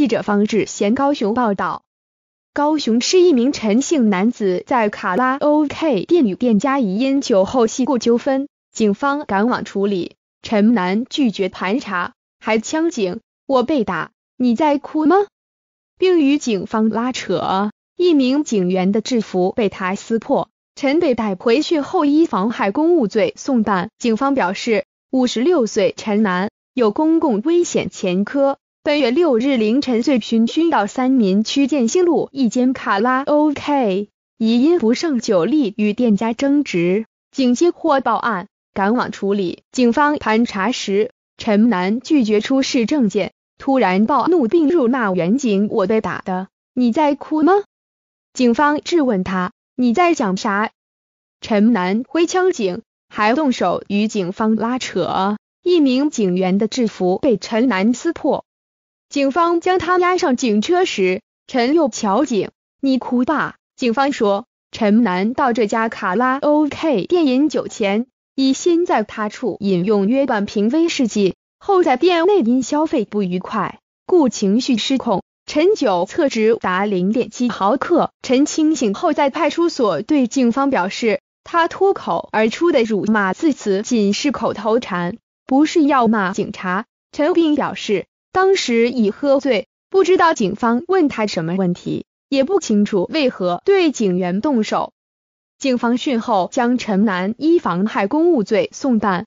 记者方志贤高雄报道，高雄市一名陈姓男子，在卡拉 OK 店与店家疑因酒后起故纠纷，警方赶往处理。陈男拒绝盘查，还呛警：“我被打，你在哭吗？”并与警方拉扯，一名警员的制服被他撕破。陈被带回去后，依妨害公务罪送办。警方表示，五十六岁陈男有公共危险前科。三月六日凌晨，醉醺醺到三民区建兴路一间卡拉 OK，以因不胜酒力与店家争执，警接获报案，赶往处理。警方盘查时，陈楠拒绝出示证件，突然暴怒并辱骂远警：“我被打的，你在哭吗？”警方质问他：“你在想啥？”陈楠挥枪警，还动手与警方拉扯，一名警员的制服被陈楠撕破。警方将他押上警车时，陈又乔警：“你哭吧。”警方说，陈楠到这家卡拉 OK 店饮酒前，已先在他处饮用约半瓶威士忌，后在店内因消费不愉快，故情绪失控。陈酒测值达零点七毫克。陈清醒后，在派出所对警方表示，他脱口而出的辱骂字词仅是口头禅，不是要骂警察。陈斌表示。当时已喝醉，不知道警方问他什么问题，也不清楚为何对警员动手。警方讯后，将陈楠依妨害公务罪送办。